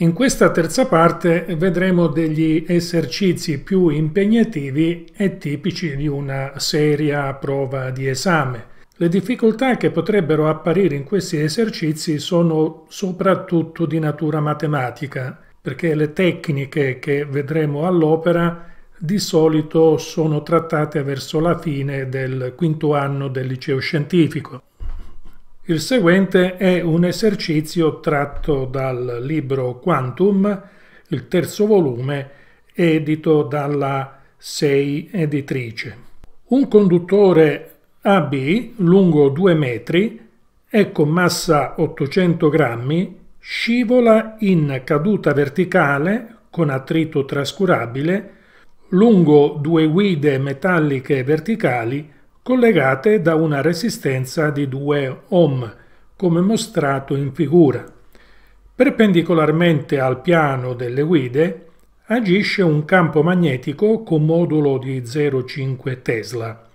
In questa terza parte vedremo degli esercizi più impegnativi e tipici di una seria prova di esame. Le difficoltà che potrebbero apparire in questi esercizi sono soprattutto di natura matematica, perché le tecniche che vedremo all'opera di solito sono trattate verso la fine del quinto anno del liceo scientifico. Il seguente è un esercizio tratto dal libro Quantum, il terzo volume, edito dalla Sei editrice. Un conduttore AB lungo 2 metri e con massa 800 grammi scivola in caduta verticale con attrito trascurabile lungo due guide metalliche verticali collegate da una resistenza di 2 ohm, come mostrato in figura. Perpendicolarmente al piano delle guide agisce un campo magnetico con modulo di 0,5 Tesla.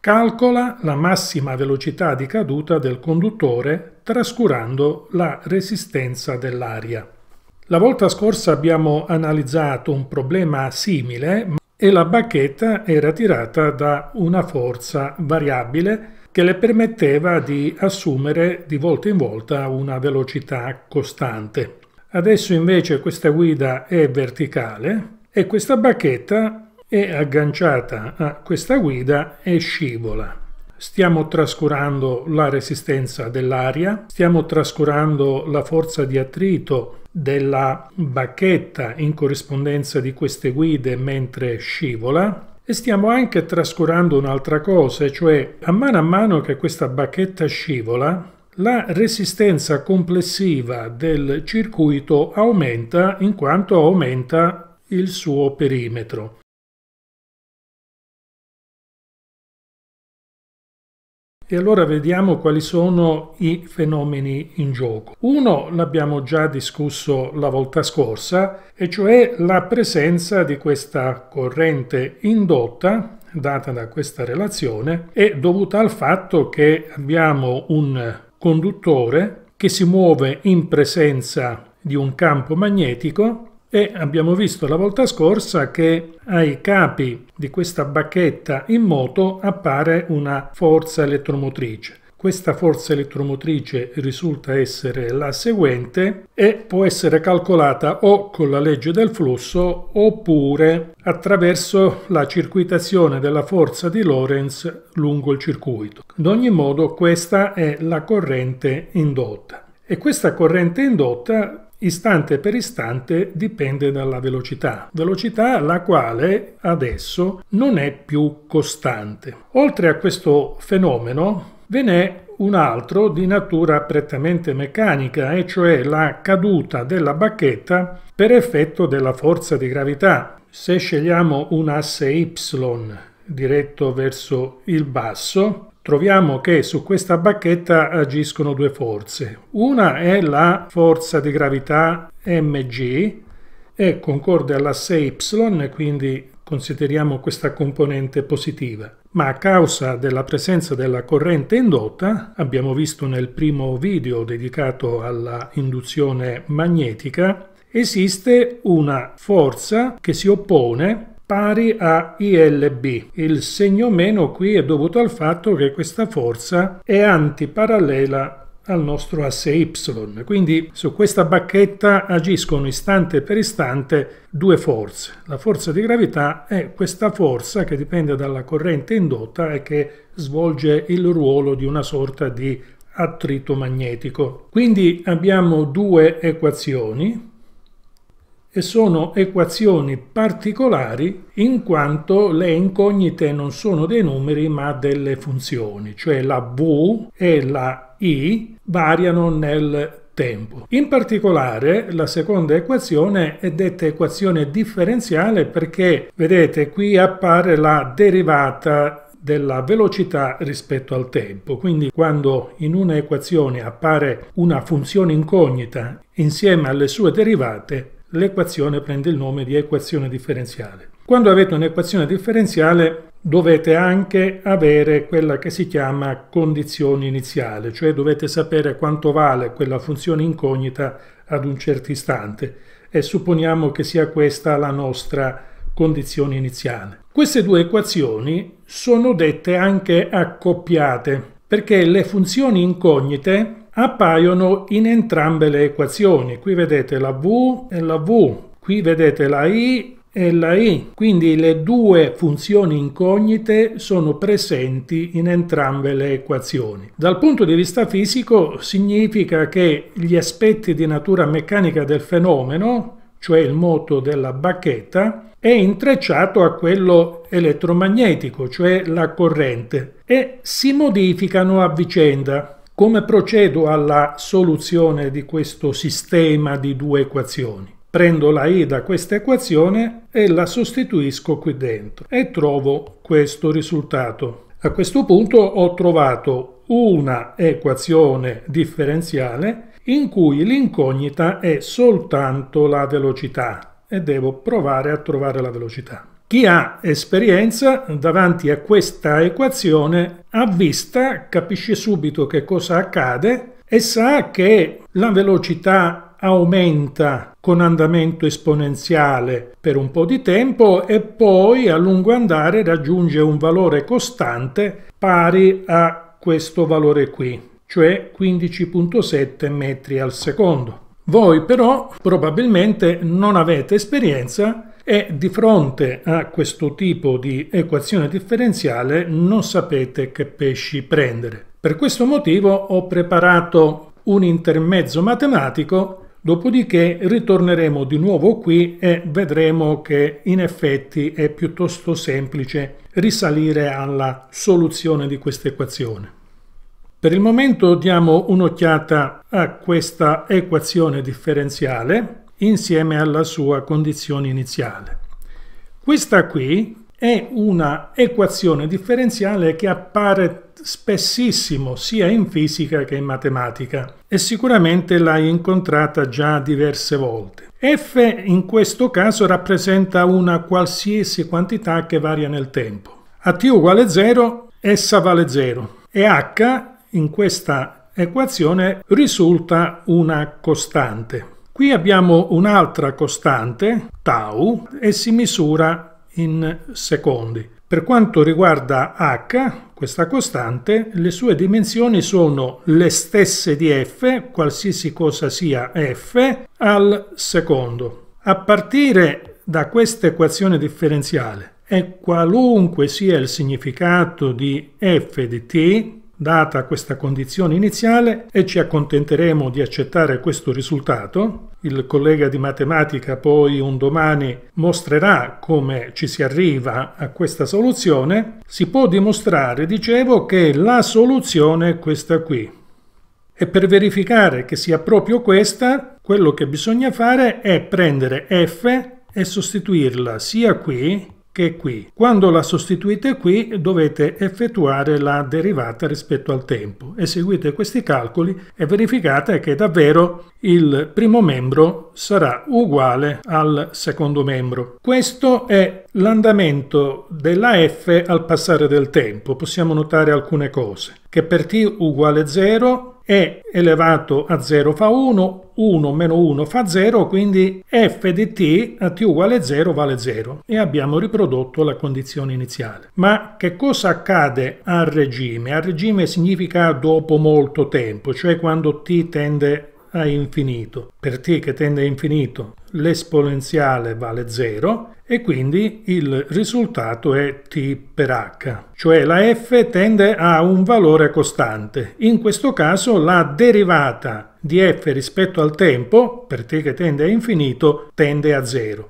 Calcola la massima velocità di caduta del conduttore trascurando la resistenza dell'aria. La volta scorsa abbiamo analizzato un problema simile e la bacchetta era tirata da una forza variabile che le permetteva di assumere di volta in volta una velocità costante. Adesso invece questa guida è verticale e questa bacchetta è agganciata a questa guida e scivola. Stiamo trascurando la resistenza dell'aria, stiamo trascurando la forza di attrito della bacchetta in corrispondenza di queste guide mentre scivola e stiamo anche trascurando un'altra cosa, cioè a mano a mano che questa bacchetta scivola, la resistenza complessiva del circuito aumenta in quanto aumenta il suo perimetro. E allora vediamo quali sono i fenomeni in gioco. Uno l'abbiamo già discusso la volta scorsa, e cioè la presenza di questa corrente indotta data da questa relazione è dovuta al fatto che abbiamo un conduttore che si muove in presenza di un campo magnetico e abbiamo visto la volta scorsa che ai capi di questa bacchetta in moto appare una forza elettromotrice. Questa forza elettromotrice risulta essere la seguente e può essere calcolata o con la legge del flusso oppure attraverso la circuitazione della forza di Lorentz lungo il circuito. In ogni modo questa è la corrente indotta e questa corrente indotta istante per istante dipende dalla velocità, velocità la quale adesso non è più costante. Oltre a questo fenomeno ve n'è un altro di natura prettamente meccanica, e cioè la caduta della bacchetta per effetto della forza di gravità. Se scegliamo un asse Y diretto verso il basso, troviamo che su questa bacchetta agiscono due forze. Una è la forza di gravità mg e concorde all'asse y, quindi consideriamo questa componente positiva. Ma a causa della presenza della corrente indotta, abbiamo visto nel primo video dedicato alla induzione magnetica, esiste una forza che si oppone pari a ILB. Il segno meno qui è dovuto al fatto che questa forza è antiparallela al nostro asse y. Quindi su questa bacchetta agiscono istante per istante due forze. La forza di gravità è questa forza che dipende dalla corrente indotta e che svolge il ruolo di una sorta di attrito magnetico. Quindi abbiamo due equazioni e sono equazioni particolari in quanto le incognite non sono dei numeri ma delle funzioni, cioè la V e la I variano nel tempo. In particolare la seconda equazione è detta equazione differenziale perché vedete qui appare la derivata della velocità rispetto al tempo. Quindi quando in una equazione appare una funzione incognita insieme alle sue derivate, l'equazione prende il nome di equazione differenziale. Quando avete un'equazione differenziale dovete anche avere quella che si chiama condizione iniziale, cioè dovete sapere quanto vale quella funzione incognita ad un certo istante e supponiamo che sia questa la nostra condizione iniziale. Queste due equazioni sono dette anche accoppiate perché le funzioni incognite appaiono in entrambe le equazioni. Qui vedete la V e la V, qui vedete la I e la I. Quindi le due funzioni incognite sono presenti in entrambe le equazioni. Dal punto di vista fisico significa che gli aspetti di natura meccanica del fenomeno, cioè il moto della bacchetta, è intrecciato a quello elettromagnetico, cioè la corrente, e si modificano a vicenda. Come procedo alla soluzione di questo sistema di due equazioni? Prendo la i da questa equazione e la sostituisco qui dentro e trovo questo risultato. A questo punto ho trovato una equazione differenziale in cui l'incognita è soltanto la velocità e devo provare a trovare la velocità. Chi ha esperienza davanti a questa equazione a vista capisce subito che cosa accade e sa che la velocità aumenta con andamento esponenziale per un po' di tempo e poi a lungo andare raggiunge un valore costante pari a questo valore qui, cioè 15.7 metri al secondo. Voi però probabilmente non avete esperienza e di fronte a questo tipo di equazione differenziale non sapete che pesci prendere. Per questo motivo ho preparato un intermezzo matematico Dopodiché ritorneremo di nuovo qui e vedremo che in effetti è piuttosto semplice risalire alla soluzione di questa equazione. Per il momento diamo un'occhiata a questa equazione differenziale insieme alla sua condizione iniziale. Questa qui è una equazione differenziale che appare spessissimo sia in fisica che in matematica e sicuramente l'hai incontrata già diverse volte. F in questo caso rappresenta una qualsiasi quantità che varia nel tempo. A t uguale 0 essa vale 0 e h in questa equazione risulta una costante. Qui abbiamo un'altra costante, tau, e si misura in secondi. Per quanto riguarda h, questa costante, le sue dimensioni sono le stesse di f, qualsiasi cosa sia f, al secondo. A partire da questa equazione differenziale e qualunque sia il significato di f di t, data questa condizione iniziale e ci accontenteremo di accettare questo risultato. Il collega di matematica poi un domani mostrerà come ci si arriva a questa soluzione. Si può dimostrare, dicevo, che la soluzione è questa qui. E per verificare che sia proprio questa, quello che bisogna fare è prendere f e sostituirla sia qui che è qui. Quando la sostituite qui dovete effettuare la derivata rispetto al tempo. Eseguite questi calcoli e verificate che davvero il primo membro sarà uguale al secondo membro. Questo è l'andamento della f al passare del tempo. Possiamo notare alcune cose. Che per t uguale 0 e elevato a 0 fa 1, 1 meno 1 fa 0, quindi f di t a t uguale 0 vale 0 e abbiamo riprodotto la condizione iniziale. Ma che cosa accade a regime? A regime significa dopo molto tempo, cioè quando t tende a infinito. Per t che tende a infinito l'esponenziale vale 0 e quindi il risultato è t per h, cioè la f tende a un valore costante. In questo caso la derivata di f rispetto al tempo, per t che tende a infinito, tende a 0.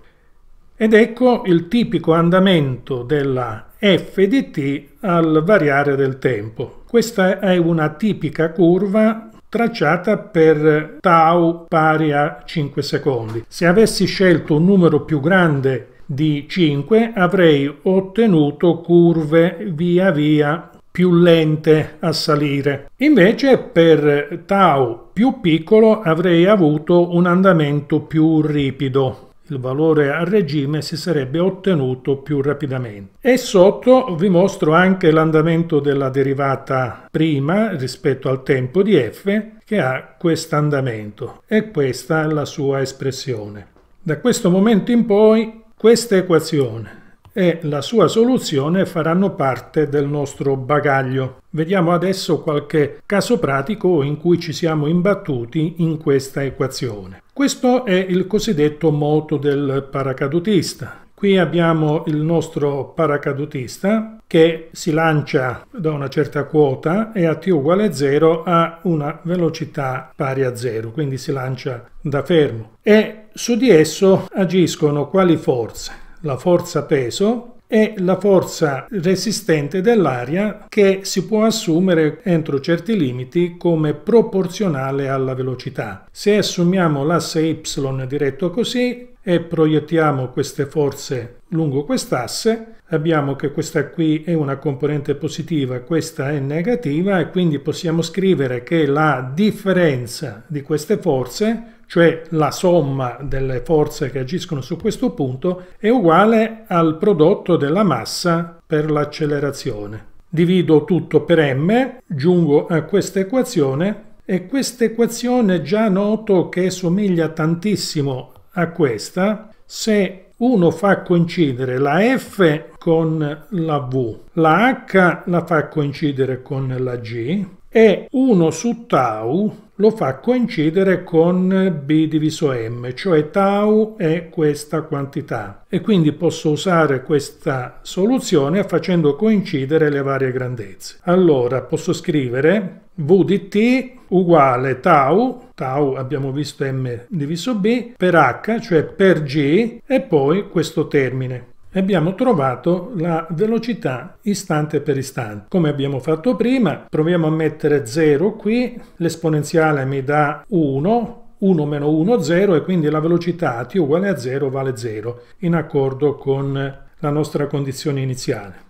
Ed ecco il tipico andamento della f di t al variare del tempo. Questa è una tipica curva tracciata per tau pari a 5 secondi. Se avessi scelto un numero più grande di 5 avrei ottenuto curve via via più lente a salire. Invece per tau più piccolo avrei avuto un andamento più ripido il valore a regime si sarebbe ottenuto più rapidamente. E sotto vi mostro anche l'andamento della derivata prima rispetto al tempo di f che ha questo andamento e questa è la sua espressione. Da questo momento in poi questa equazione e la sua soluzione faranno parte del nostro bagaglio. Vediamo adesso qualche caso pratico in cui ci siamo imbattuti in questa equazione. Questo è il cosiddetto moto del paracadutista. Qui abbiamo il nostro paracadutista che si lancia da una certa quota e a t uguale 0 ha una velocità pari a 0, quindi si lancia da fermo. E su di esso agiscono quali forze? la forza peso e la forza resistente dell'aria che si può assumere entro certi limiti come proporzionale alla velocità. Se assumiamo l'asse y diretto così e proiettiamo queste forze lungo quest'asse, abbiamo che questa qui è una componente positiva, questa è negativa e quindi possiamo scrivere che la differenza di queste forze cioè la somma delle forze che agiscono su questo punto, è uguale al prodotto della massa per l'accelerazione. Divido tutto per m, giungo a questa equazione e questa equazione già noto che somiglia tantissimo a questa se uno fa coincidere la F con la V, la H la fa coincidere con la G, e 1 su tau lo fa coincidere con b diviso m, cioè tau è questa quantità e quindi posso usare questa soluzione facendo coincidere le varie grandezze. Allora posso scrivere v di t uguale tau, tau abbiamo visto m diviso b, per h, cioè per g, e poi questo termine abbiamo trovato la velocità istante per istante. Come abbiamo fatto prima, proviamo a mettere 0 qui, l'esponenziale mi dà 1, 1 meno 1, 0 e quindi la velocità t uguale a 0 vale 0 in accordo con la nostra condizione iniziale.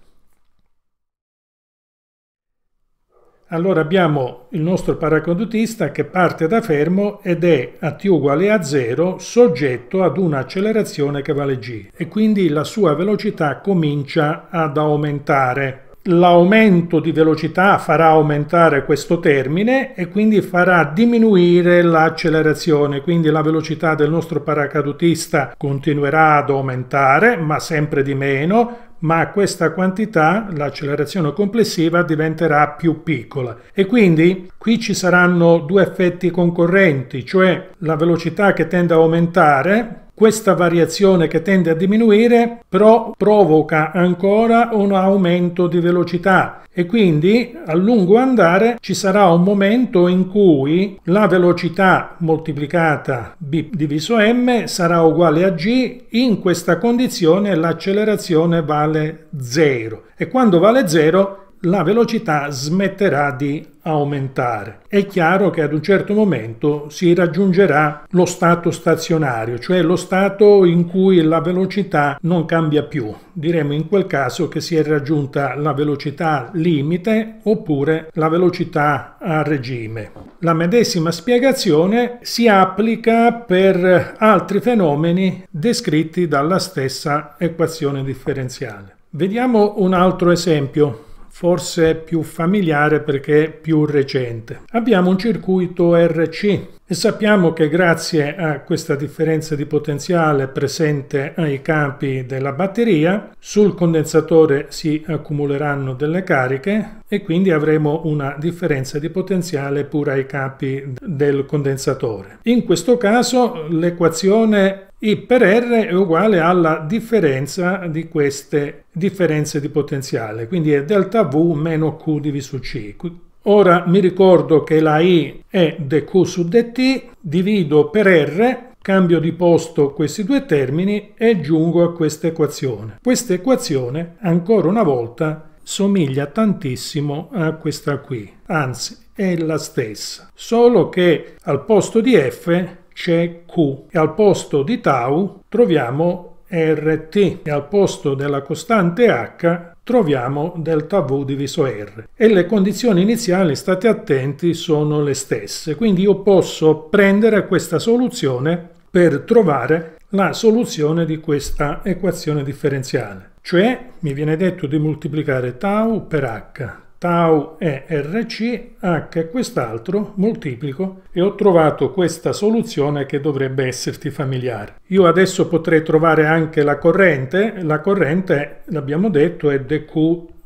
Allora abbiamo il nostro paracadutista che parte da fermo ed è a t uguale a 0 soggetto ad un'accelerazione che vale g e quindi la sua velocità comincia ad aumentare. L'aumento di velocità farà aumentare questo termine e quindi farà diminuire l'accelerazione, quindi la velocità del nostro paracadutista continuerà ad aumentare ma sempre di meno ma questa quantità, l'accelerazione complessiva, diventerà più piccola. E quindi qui ci saranno due effetti concorrenti, cioè la velocità che tende a aumentare questa variazione che tende a diminuire però provoca ancora un aumento di velocità e quindi a lungo andare ci sarà un momento in cui la velocità moltiplicata b diviso m sarà uguale a g, in questa condizione l'accelerazione vale 0 e quando vale 0 la velocità smetterà di aumentare. È chiaro che ad un certo momento si raggiungerà lo stato stazionario, cioè lo stato in cui la velocità non cambia più. Diremo in quel caso che si è raggiunta la velocità limite oppure la velocità a regime. La medesima spiegazione si applica per altri fenomeni descritti dalla stessa equazione differenziale. Vediamo un altro esempio forse più familiare perché più recente. Abbiamo un circuito RC e sappiamo che grazie a questa differenza di potenziale presente ai campi della batteria sul condensatore si accumuleranno delle cariche e quindi avremo una differenza di potenziale pure ai campi del condensatore. In questo caso l'equazione i per R è uguale alla differenza di queste differenze di potenziale, quindi è delta V meno Q diviso C. Ora mi ricordo che la I è dQ su dt, divido per R, cambio di posto questi due termini e giungo a questa equazione. Questa equazione, ancora una volta, somiglia tantissimo a questa qui, anzi è la stessa, solo che al posto di f c'è Q e al posto di tau troviamo RT e al posto della costante H troviamo delta V diviso R e le condizioni iniziali, state attenti, sono le stesse. Quindi io posso prendere questa soluzione per trovare la soluzione di questa equazione differenziale. Cioè mi viene detto di moltiplicare tau per H tau e rc h quest'altro moltiplico e ho trovato questa soluzione che dovrebbe esserti familiare. Io adesso potrei trovare anche la corrente, la corrente l'abbiamo detto è dq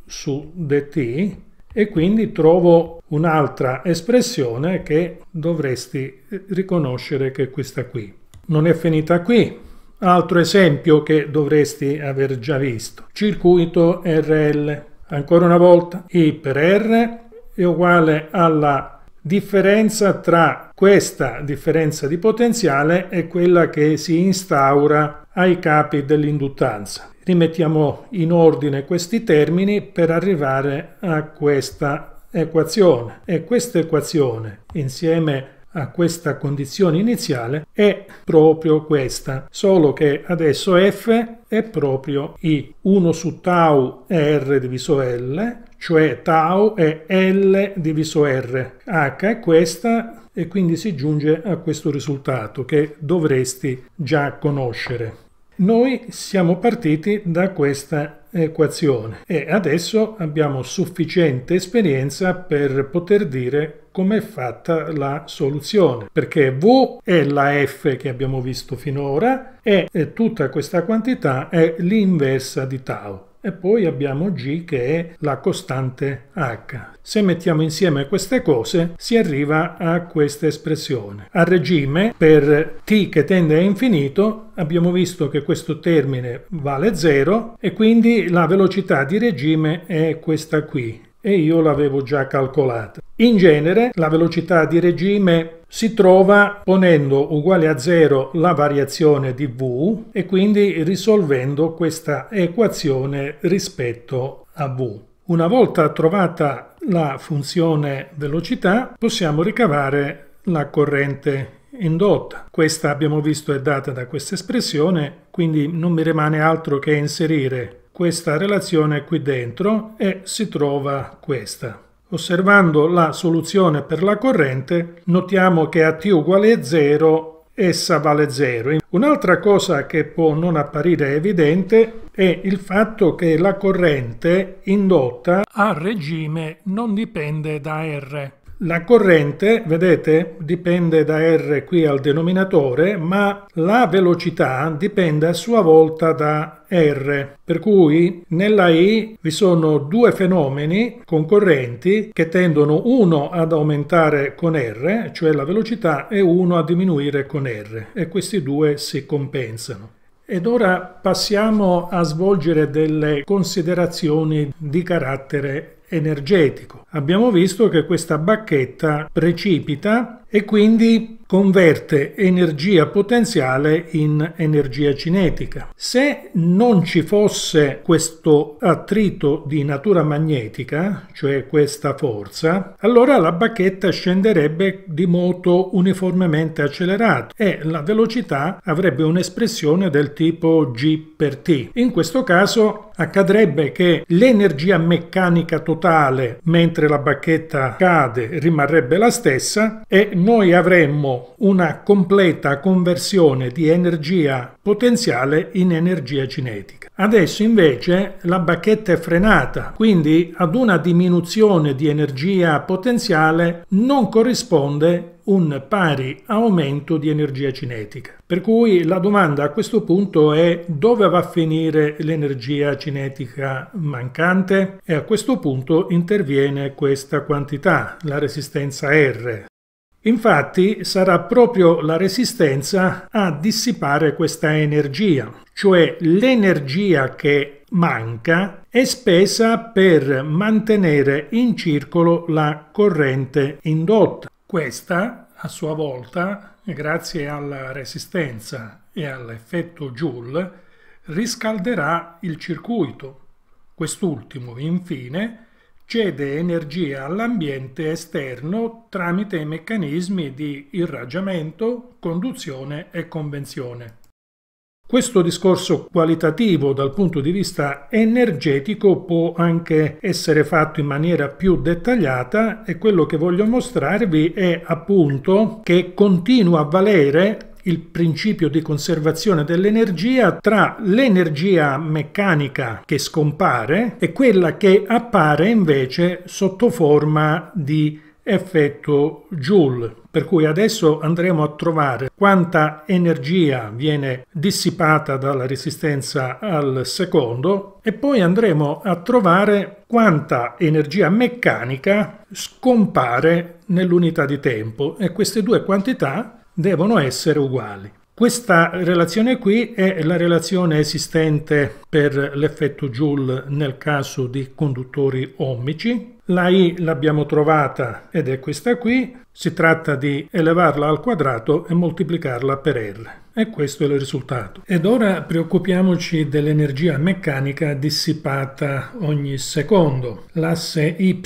su dt e quindi trovo un'altra espressione che dovresti riconoscere che è questa qui. Non è finita qui, altro esempio che dovresti aver già visto, circuito RL. Ancora una volta i per R è uguale alla differenza tra questa differenza di potenziale e quella che si instaura ai capi dell'induttanza. Rimettiamo in ordine questi termini per arrivare a questa equazione e questa equazione insieme a a questa condizione iniziale è proprio questa, solo che adesso f è proprio i 1 su tau è r diviso l, cioè tau è L diviso R. H è questa e quindi si giunge a questo risultato che dovresti già conoscere. Noi siamo partiti da questa equazione e adesso abbiamo sufficiente esperienza per poter dire com'è fatta la soluzione perché V è la F che abbiamo visto finora e tutta questa quantità è l'inversa di tau e poi abbiamo G che è la costante H. Se mettiamo insieme queste cose si arriva a questa espressione. A regime per t che tende a infinito abbiamo visto che questo termine vale 0 e quindi la velocità di regime è questa qui, e io l'avevo già calcolata. In genere la velocità di regime si trova ponendo uguale a zero la variazione di V e quindi risolvendo questa equazione rispetto a V. Una volta trovata la funzione velocità possiamo ricavare la corrente indotta. Questa abbiamo visto è data da questa espressione, quindi non mi rimane altro che inserire questa relazione qui dentro e si trova questa. Osservando la soluzione per la corrente notiamo che a t uguale a 0 essa vale 0. Un'altra cosa che può non apparire evidente è il fatto che la corrente indotta a regime non dipende da R. La corrente, vedete, dipende da R qui al denominatore, ma la velocità dipende a sua volta da R. Per cui nella I vi sono due fenomeni concorrenti che tendono uno ad aumentare con R, cioè la velocità, e uno a diminuire con R, e questi due si compensano. Ed ora passiamo a svolgere delle considerazioni di carattere energetico. Abbiamo visto che questa bacchetta precipita e quindi converte energia potenziale in energia cinetica. Se non ci fosse questo attrito di natura magnetica, cioè questa forza, allora la bacchetta scenderebbe di moto uniformemente accelerato e la velocità avrebbe un'espressione del tipo g per t. In questo caso accadrebbe che l'energia meccanica totale mentre la bacchetta cade rimarrebbe la stessa e noi avremmo una completa conversione di energia potenziale in energia cinetica. Adesso invece la bacchetta è frenata, quindi ad una diminuzione di energia potenziale non corrisponde un pari aumento di energia cinetica. Per cui la domanda a questo punto è dove va a finire l'energia cinetica mancante? E a questo punto interviene questa quantità, la resistenza R, Infatti sarà proprio la resistenza a dissipare questa energia, cioè l'energia che manca è spesa per mantenere in circolo la corrente indotta. Questa, a sua volta, grazie alla resistenza e all'effetto Joule, riscalderà il circuito. Quest'ultimo, infine, cede energia all'ambiente esterno tramite meccanismi di irraggiamento, conduzione e convenzione. Questo discorso qualitativo dal punto di vista energetico può anche essere fatto in maniera più dettagliata e quello che voglio mostrarvi è appunto che continua a valere il principio di conservazione dell'energia tra l'energia meccanica che scompare e quella che appare invece sotto forma di effetto Joule. Per cui adesso andremo a trovare quanta energia viene dissipata dalla resistenza al secondo e poi andremo a trovare quanta energia meccanica scompare nell'unità di tempo e queste due quantità devono essere uguali. Questa relazione qui è la relazione esistente per l'effetto Joule nel caso di conduttori ohmici. La I l'abbiamo trovata ed è questa qui. Si tratta di elevarla al quadrato e moltiplicarla per R. E questo è il risultato. Ed ora preoccupiamoci dell'energia meccanica dissipata ogni secondo. L'asse Y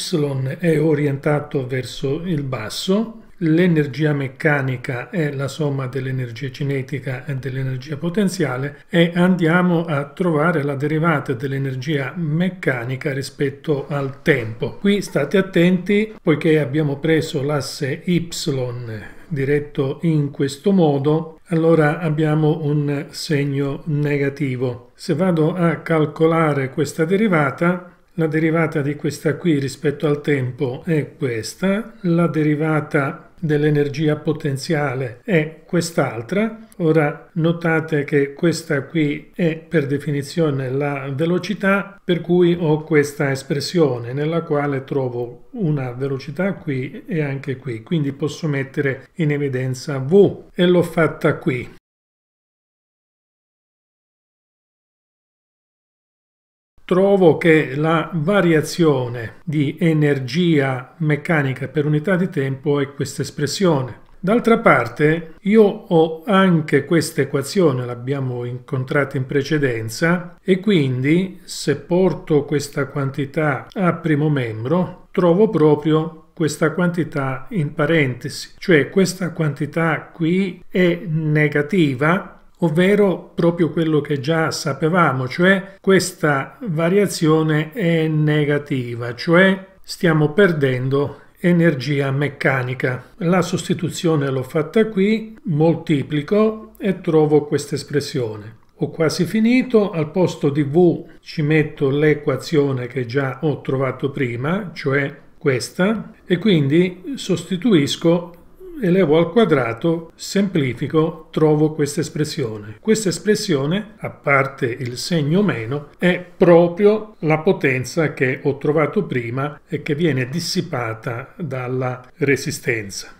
è orientato verso il basso, l'energia meccanica è la somma dell'energia cinetica e dell'energia potenziale e andiamo a trovare la derivata dell'energia meccanica rispetto al tempo. Qui state attenti poiché abbiamo preso l'asse y diretto in questo modo, allora abbiamo un segno negativo. Se vado a calcolare questa derivata, la derivata di questa qui rispetto al tempo è questa, la derivata dell'energia potenziale è quest'altra. Ora notate che questa qui è per definizione la velocità per cui ho questa espressione nella quale trovo una velocità qui e anche qui quindi posso mettere in evidenza v e l'ho fatta qui trovo che la variazione di energia meccanica per unità di tempo è questa espressione. D'altra parte io ho anche questa equazione, l'abbiamo incontrata in precedenza, e quindi se porto questa quantità a primo membro trovo proprio questa quantità in parentesi, cioè questa quantità qui è negativa ovvero proprio quello che già sapevamo, cioè questa variazione è negativa, cioè stiamo perdendo energia meccanica. La sostituzione l'ho fatta qui, moltiplico e trovo questa espressione. Ho quasi finito, al posto di V ci metto l'equazione che già ho trovato prima, cioè questa, e quindi sostituisco elevo al quadrato, semplifico, trovo questa espressione. Questa espressione, a parte il segno meno, è proprio la potenza che ho trovato prima e che viene dissipata dalla resistenza.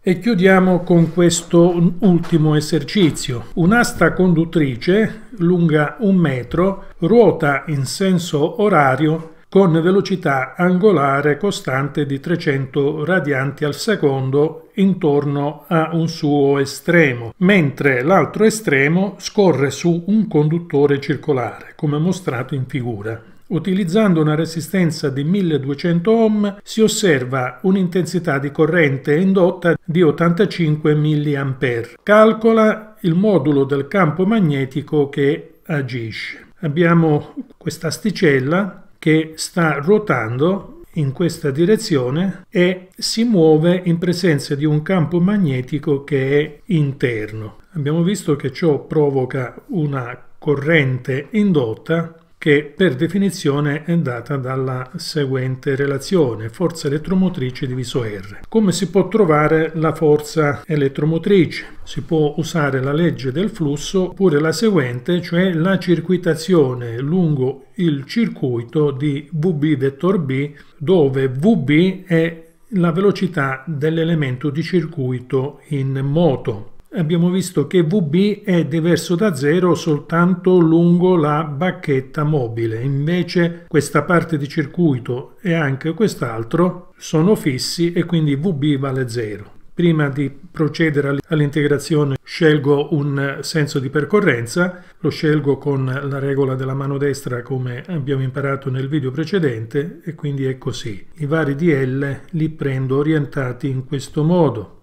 E chiudiamo con questo ultimo esercizio. Un'asta conduttrice lunga un metro ruota in senso orario con velocità angolare costante di 300 radianti al secondo intorno a un suo estremo, mentre l'altro estremo scorre su un conduttore circolare, come mostrato in figura. Utilizzando una resistenza di 1200 ohm si osserva un'intensità di corrente indotta di 85 mA. Calcola il modulo del campo magnetico che agisce. Abbiamo questa asticella che sta ruotando in questa direzione e si muove in presenza di un campo magnetico che è interno. Abbiamo visto che ciò provoca una corrente indotta che per definizione è data dalla seguente relazione, forza elettromotrice diviso R. Come si può trovare la forza elettromotrice? Si può usare la legge del flusso oppure la seguente, cioè la circuitazione lungo il circuito di VB vettor B, dove VB è la velocità dell'elemento di circuito in moto abbiamo visto che VB è diverso da 0 soltanto lungo la bacchetta mobile, invece questa parte di circuito e anche quest'altro sono fissi e quindi VB vale 0. Prima di procedere all'integrazione scelgo un senso di percorrenza, lo scelgo con la regola della mano destra come abbiamo imparato nel video precedente e quindi è così. I vari DL li prendo orientati in questo modo.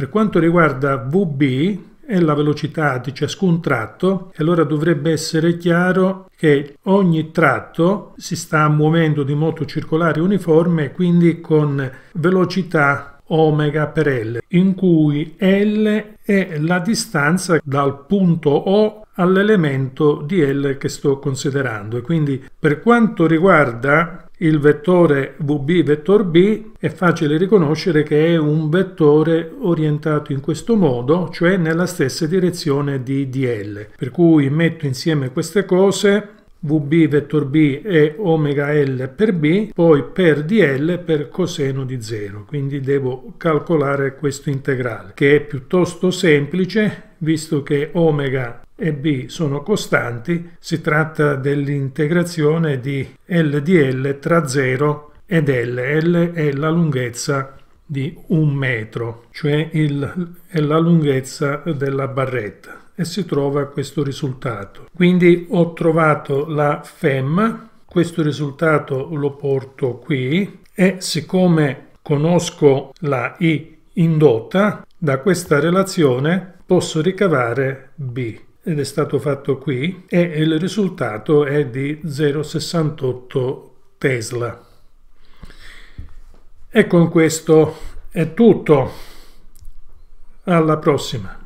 Per quanto riguarda VB, e la velocità di ciascun tratto allora dovrebbe essere chiaro che ogni tratto si sta muovendo di moto circolare uniforme quindi con velocità omega per L in cui L è la distanza dal punto O all'elemento di L che sto considerando e quindi per quanto riguarda il vettore VB vettor B è facile riconoscere che è un vettore orientato in questo modo, cioè nella stessa direzione di DL. Per cui metto insieme queste cose VB vettor B è omega L per B, poi per DL per coseno di 0. Quindi devo calcolare questo integrale, che è piuttosto semplice, visto che omega e B sono costanti, si tratta dell'integrazione di L di L tra 0 ed L. L è la lunghezza di un metro, cioè il, è la lunghezza della barretta e si trova questo risultato. Quindi ho trovato la FEM, questo risultato lo porto qui e siccome conosco la I indotta, da questa relazione posso ricavare B ed è stato fatto qui e il risultato è di 0,68 Tesla. E con questo è tutto. Alla prossima.